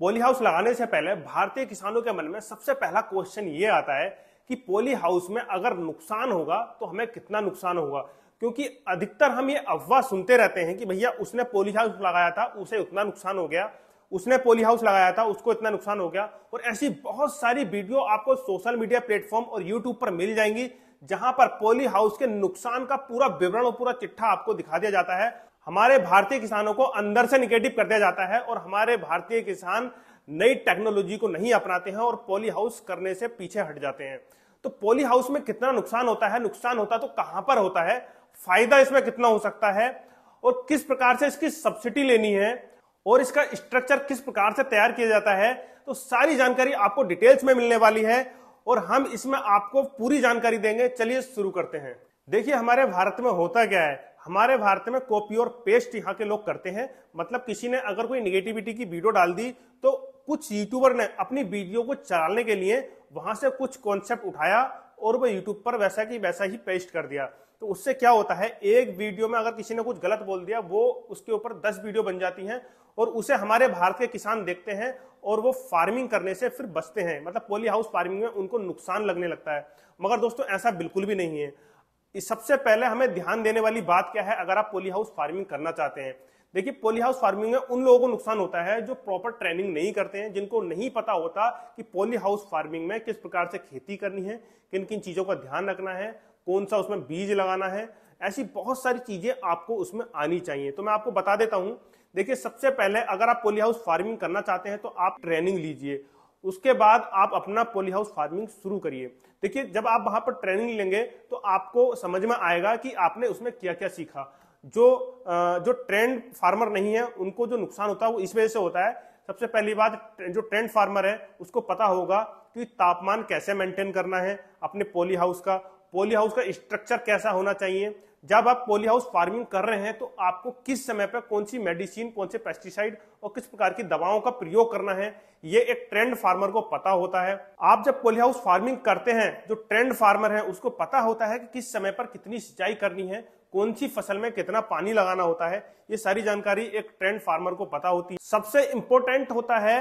poly house लगाने से पहले भारतीय किसानों के मन में सबसे पहला क्वेश्चन ये आता है कि पोली हाउस में अगर नुकसान होगा तो हमें कितना नुकसान होगा क्योंकि अधिकतर हम ये अफवाह सुनते रहते हैं कि भैया उसने पोली हाउस लगाया था उसे उतना नुकसान हो गया उसने पोली हाउस लगाया था उसको इतना नुकसान हो गया और ऐसी बहुत सारी वीडियो आपको सोशल मीडिया प्लेटफॉर्म और यूट्यूब पर मिल जाएंगी जहां पर पोली हाउस के नुकसान का पूरा विवरण और पूरा चिट्ठा आपको दिखा दिया जाता है हमारे भारतीय किसानों को अंदर से निगेटिव कर दिया जाता है और हमारे भारतीय किसान नई टेक्नोलॉजी को नहीं अपनाते हैं और पॉली हाउस करने से पीछे हट जाते हैं तो पॉली हाउस में कितना नुकसान होता है नुकसान होता तो कहां पर होता है फायदा इसमें कितना हो सकता है और किस प्रकार से इसकी सब्सिडी लेनी है और इसका स्ट्रक्चर किस प्रकार से तैयार किया जाता है तो सारी जानकारी आपको डिटेल्स में मिलने वाली है और हम इसमें आपको पूरी जानकारी देंगे चलिए शुरू करते हैं देखिए हमारे भारत में होता क्या है हमारे भारत में कॉपी और पेस्ट यहाँ के लोग करते हैं मतलब किसी ने अगर कोई निगेटिविटी की वीडियो डाल दी तो कुछ यूट्यूबर ने अपनी वीडियो को चलाने के लिए वहां से कुछ कॉन्सेप्ट उठाया और वो यूट्यूब पर वैसा की वैसा ही पेस्ट कर दिया तो उससे क्या होता है एक वीडियो में अगर किसी ने कुछ गलत बोल दिया वो उसके ऊपर दस वीडियो बन जाती हैं और उसे हमारे भारत के किसान देखते हैं और वो फार्मिंग करने से फिर बचते हैं मतलब पोली हाउस फार्मिंग में उनको नुकसान लगने लगता है मगर दोस्तों ऐसा बिल्कुल भी नहीं है सबसे पहले हमें ध्यान देने वाली बात क्या है अगर आप पोली हाउस फार्मिंग करना चाहते हैं देखिए पोली हाउस फार्मिंग में उन लोगों को नुकसान होता है जो प्रॉपर ट्रेनिंग नहीं करते हैं जिनको नहीं पता होता कि पोली हाउस फार्मिंग में किस प्रकार से खेती करनी है किन किन चीजों का ध्यान रखना है कौन सा उसमें बीज लगाना है ऐसी बहुत सारी चीजें आपको उसमें आनी चाहिए तो मैं आपको बता देता हूं देखिए सबसे पहले अगर आप पोली हाउस फार्मिंग करना चाहते हैं तो आप ट्रेनिंग लीजिए उसके बाद आप अपना पोलीहाउस फार्मिंग शुरू करिए देखिए जब आप वहां पर ट्रेनिंग लेंगे तो आपको समझ में आएगा कि आपने उसमें क्या क्या सीखा जो जो ट्रेंड फार्मर नहीं है उनको जो नुकसान होता है वो इस वजह से होता है सबसे पहली बात जो ट्रेंड फार्मर है उसको पता होगा कि तापमान कैसे मेंटेन करना है अपने पोली हाउस का पोली हाउस का स्ट्रक्चर कैसा होना चाहिए जब आप पोली हाउस फार्मिंग कर रहे हैं तो आपको किस समय पर कौन सी मेडिसिन कौन से पेस्टिसाइड और किस प्रकार की दवाओं का प्रयोग करना है ये एक ट्रेंड फार्मर को पता होता है आप जब पोली हाउस फार्मिंग करते हैं जो ट्रेंड फार्मर है उसको पता होता है कि किस समय पर कितनी सिंचाई करनी है कौन सी फसल में कितना पानी लगाना होता है ये सारी जानकारी एक ट्रेंड फार्मर को पता होती है सबसे इंपॉर्टेंट होता है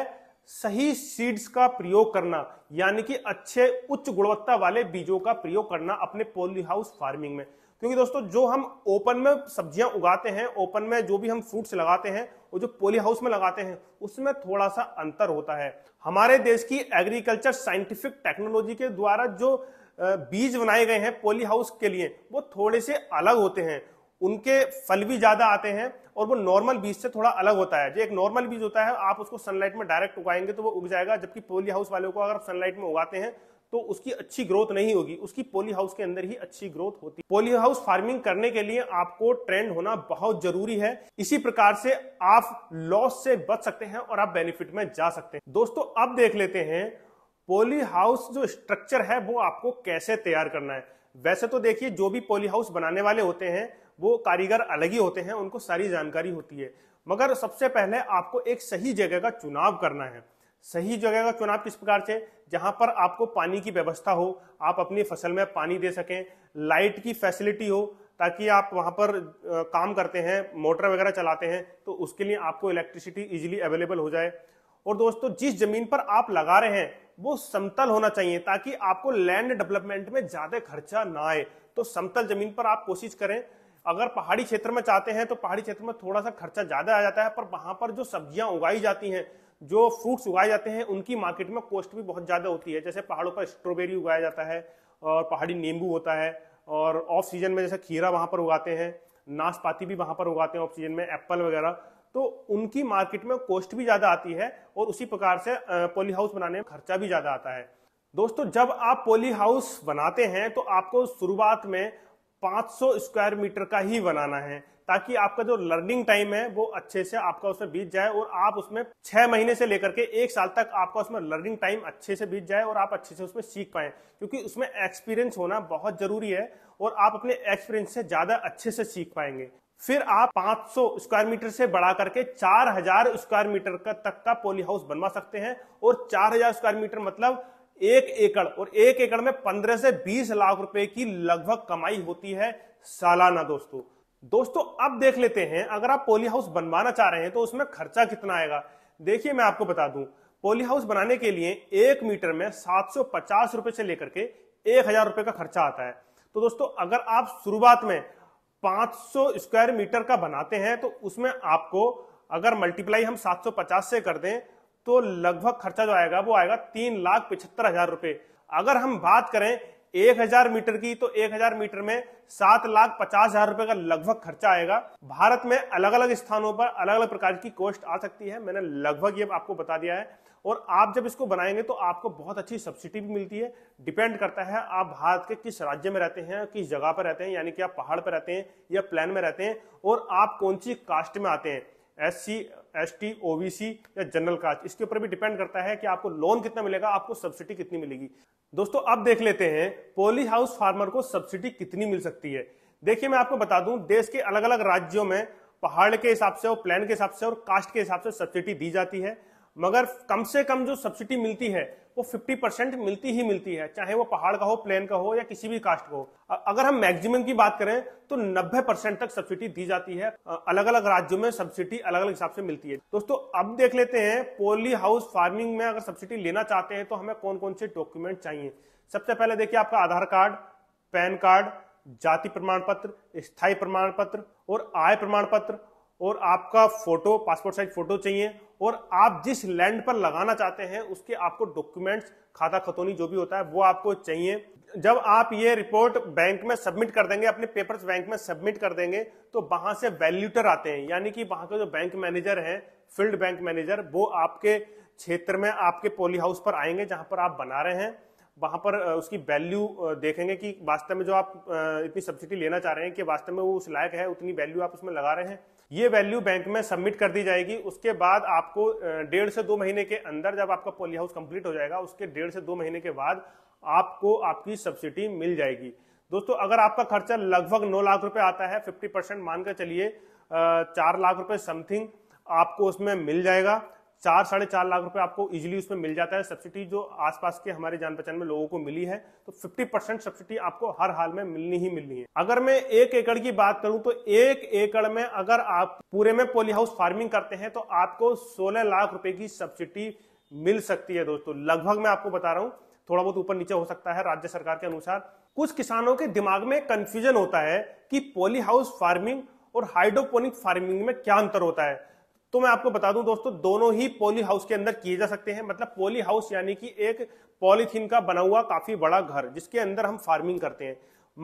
सही सीड्स का प्रयोग करना यानी कि अच्छे उच्च गुणवत्ता वाले बीजों का प्रयोग करना अपने पोली हाउस फार्मिंग में क्योंकि दोस्तों जो हम ओपन में सब्जियां उगाते हैं ओपन में जो भी हम फ्रूट्स लगाते हैं और जो पोली हाउस में लगाते हैं उसमें थोड़ा सा अंतर होता है हमारे देश की एग्रीकल्चर साइंटिफिक टेक्नोलॉजी के द्वारा जो बीज बनाए गए हैं पोली हाउस के लिए वो थोड़े से अलग होते हैं उनके फल भी ज्यादा आते हैं और वो नॉर्मल बीज से थोड़ा अलग होता है जो एक नॉर्मल बीज होता है आप उसको सनलाइट में डायरेक्ट उगाएंगे तो वो उग जाएगा जबकि पोली हाउस वालों को अगर सनलाइट में उगाते हैं तो उसकी अच्छी ग्रोथ नहीं होगी उसकी पोली हाउस के अंदर ही अच्छी ग्रोथ होती है पोली हाउस फार्मिंग करने के लिए आपको ट्रेंड होना बहुत जरूरी है इसी प्रकार से आप लॉस से बच सकते हैं और आप बेनिफिट में जा सकते हैं दोस्तों अब देख लेते हैं पोली हाउस जो स्ट्रक्चर है वो आपको कैसे तैयार करना है वैसे तो देखिए जो भी पोली हाउस बनाने वाले होते हैं वो कारीगर अलग ही होते हैं उनको सारी जानकारी होती है मगर सबसे पहले आपको एक सही जगह का चुनाव करना है सही जगह का चुनाव किस प्रकार से जहां पर आपको पानी की व्यवस्था हो आप अपनी फसल में पानी दे सकें लाइट की फैसिलिटी हो ताकि आप वहां पर काम करते हैं मोटर वगैरह चलाते हैं तो उसके लिए आपको इलेक्ट्रिसिटी इजीली अवेलेबल हो जाए और दोस्तों जिस जमीन पर आप लगा रहे हैं वो समतल होना चाहिए ताकि आपको लैंड डेवलपमेंट में ज्यादा खर्चा ना आए तो समतल जमीन पर आप कोशिश करें अगर पहाड़ी क्षेत्र में चाहते हैं तो पहाड़ी क्षेत्र में थोड़ा सा खर्चा ज्यादा आ जाता है पर वहां पर जो सब्जियां उगाई जाती हैं जो फ्रूट्स उगाए जाते हैं उनकी मार्केट में कॉस्ट भी बहुत ज़्यादा होती है जैसे पहाड़ों पर स्ट्रॉबेरी उगाया जाता है और पहाड़ी नींबू होता है और ऑफ सीजन में जैसे खीरा वहाँ पर उगाते हैं नाशपाती भी वहाँ पर उगाते हैं ऑफ सीजन में एप्पल वगैरह तो उनकी मार्केट में कॉस्ट भी ज़्यादा आती है और उसी प्रकार से पोली हाउस बनाने में खर्चा भी ज़्यादा आता है दोस्तों जब आप पोली हाउस बनाते हैं तो आपको शुरुआत में 500 स्क्वायर मीटर का ही बनाना है ताकि आपका जो लर्निंग टाइम है वो अच्छे से आपका उसमें बीत जाए और आप उसमें छह महीने से लेकर के एक साल तक आपका उसमें लर्निंग टाइम अच्छे से बीत जाए और आप अच्छे से उसमें सीख पाए क्योंकि उसमें एक्सपीरियंस होना बहुत जरूरी है और आप अपने एक्सपीरियंस से ज्यादा अच्छे से सीख पाएंगे फिर आप 500 स्क्वायर मीटर से बढ़ा करके 4000 स्क्वायर मीटर का तक का पोली हाउस बनवा सकते हैं और 4000 स्क्वायर मीटर मतलब एक एकड़ और एक एकड़ में पंद्रह से बीस लाख रुपए की लगभग कमाई होती है सालाना दोस्तों दोस्तों अब देख लेते हैं अगर आप पोली हाउस बनवाना चाह रहे हैं तो उसमें खर्चा कितना आएगा देखिए मैं आपको बता दूं पोली हाउस बनाने के लिए एक मीटर में सात सौ पचास रुपए से लेकर के एक हजार रुपए का खर्चा आता है तो दोस्तों अगर आप शुरुआत में सौ स्क्वायर मीटर का बनाते हैं तो उसमें आपको अगर मल्टीप्लाई हम सात से कर दें तो लगभग खर्चा जो आएगा वो आएगा तीन लाख पिछहत्तर हजार रुपए अगर हम बात करें एक हजार मीटर की तो एक हजार मीटर में सात लाख पचास हजार रुपए का लगभग खर्चा आएगा भारत में अलग अलग स्थानों पर अलग अलग प्रकार की कोस्ट आ सकती है मैंने लगभग ये आपको बता दिया है और आप जब इसको बनाएंगे तो आपको बहुत अच्छी सब्सिडी भी मिलती है डिपेंड करता है आप भारत के किस राज्य में रहते हैं किस जगह पर रहते हैं यानी कि आप पहाड़ पर रहते हैं या प्लान में रहते हैं और आप कौन सी कास्ट में आते हैं S C S T OBC या जनरल कास्ट इसके ऊपर भी डिपेंड करता है कि आपको लोन कितना मिलेगा आपको सब्सिडी कितनी मिलेगी दोस्तों अब देख लेते हैं पोली हाउस फार्मर को सब्सिडी कितनी मिल सकती है देखिए मैं आपको बता दूं देश के अलग अलग राज्यों में पहाड़ के हिसाब से और प्लान के हिसाब से और कास्ट के हिसाब से सब्सिडी दी जाती है मगर कम से कम जो सब्सिडी मिलती है वो 50 परसेंट मिलती ही मिलती है चाहे वो पहाड़ का हो प्लेन का हो या किसी भी कास्ट का हो अगर हम मैक्सिमम की बात करें तो 90 परसेंट तक सब्सिडी दी जाती है अलग अलग राज्यों में सब्सिडी अलग अलग हिसाब से मिलती है दोस्तों अब देख लेते हैं पोली हाउस फार्मिंग में अगर सब्सिडी लेना चाहते हैं तो हमें कौन कौन से डॉक्यूमेंट चाहिए सबसे पहले देखिए आपका आधार कार्ड पैन कार्ड जाति प्रमाण पत्र स्थायी प्रमाण पत्र और आय प्रमाण पत्र और आपका फोटो पासपोर्ट साइज फोटो चाहिए और आप जिस लैंड पर लगाना चाहते हैं उसके आपको डॉक्यूमेंट्स खाता खतौनी जो भी होता है वो आपको चाहिए जब आप ये रिपोर्ट बैंक में सबमिट कर देंगे अपने पेपर्स बैंक में सबमिट कर देंगे तो वहां से वैल्यूटर आते हैं यानी कि वहां के जो बैंक मैनेजर हैं फील्ड बैंक मैनेजर वो आपके क्षेत्र में आपके पोली हाउस पर आएंगे जहां पर आप बना रहे हैं वहां पर उसकी वैल्यू देखेंगे कि वास्तव में जो आप इतनी सब्सिडी लेना चाह रहे हैं कि वास्तव में वो उस लायक है उतनी वैल्यू आप उसमें लगा रहे हैं ये वैल्यू बैंक में सबमिट कर दी जाएगी उसके बाद आपको डेढ़ से दो महीने के अंदर जब आपका पोली हाउस कंप्लीट हो जाएगा उसके डेढ़ से दो महीने के बाद आपको आपकी सब्सिडी मिल जाएगी दोस्तों अगर आपका खर्चा लगभग नौ लाख रुपए आता है फिफ्टी परसेंट मानकर चलिए चार लाख रुपए समथिंग आपको उसमें मिल जाएगा चार साढ़े चार लाख रुपए आपको इजीली उसमें मिल जाता है सब्सिडी जो आसपास के हमारे जान पहचान में लोगों को मिली है तो 50 परसेंट सब्सिडी आपको हर हाल में मिलनी ही मिलनी है अगर मैं एक एकड़ की बात करूं तो एक एकड़ में अगर आप पूरे में पोलीहाउस फार्मिंग करते हैं तो आपको सोलह लाख रुपए की सब्सिडी मिल सकती है दोस्तों लगभग मैं आपको बता रहा हूं थोड़ा बहुत ऊपर नीचे हो सकता है राज्य सरकार के अनुसार कुछ किसानों के दिमाग में कंफ्यूजन होता है कि पोलीहाउस फार्मिंग और हाइड्रोपोनिक फार्मिंग में क्या अंतर होता है तो मैं आपको बता दूं दोस्तों दोनों ही पॉली हाउस के अंदर किए जा सकते हैं मतलब पॉली हाउस यानी कि एक पॉलीथीन का बना हुआ काफी बड़ा घर जिसके अंदर हम फार्मिंग करते हैं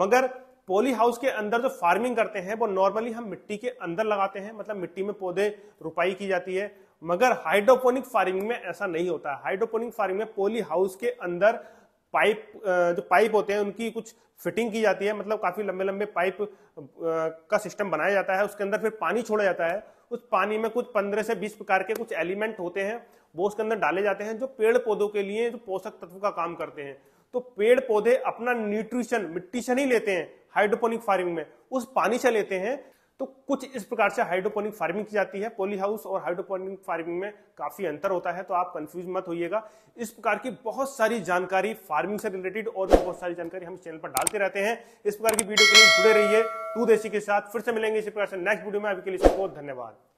मगर पॉली हाउस के अंदर जो फार्मिंग करते हैं वो नॉर्मली हम मिट्टी के अंदर लगाते हैं मतलब मिट्टी में पौधे रुपाई की जाती है मगर हाइड्रोपोनिक फार्मिंग में ऐसा नहीं होता हाइड्रोपोनिक फार्मिंग में पॉली हाउस के अंदर पाइप जो पाइप होते हैं उनकी कुछ फिटिंग की जाती है मतलब काफी लंबे लंबे पाइप का सिस्टम बनाया जाता है उसके अंदर फिर पानी छोड़ा जाता है उस पानी में कुछ पंद्रह से बीस प्रकार के कुछ एलिमेंट होते हैं वो उसके अंदर डाले जाते हैं जो पेड़ पौधों के लिए जो पोषक तत्व का काम करते हैं तो पेड़ पौधे अपना न्यूट्रिशन मिट्टी से नहीं लेते हैं हाइड्रोपोनिक फार्मिंग में उस पानी से लेते हैं तो कुछ इस प्रकार से हाइड्रोपोनिक फार्मिंग की जाती है पोली हाउस और हाइड्रोपोनिक फार्मिंग में काफी अंतर होता है तो आप कंफ्यूज मत होइएगा इस प्रकार की बहुत सारी जानकारी फार्मिंग से रिलेटेड और भी बहुत सारी जानकारी हम चैनल पर डालते रहते हैं इस प्रकार की वीडियो के लिए जुड़े रहिए टू देसी के साथ फिर से मिलेंगे इसी प्रकार से नेक्स्ट वीडियो में आपके लिए बहुत धन्यवाद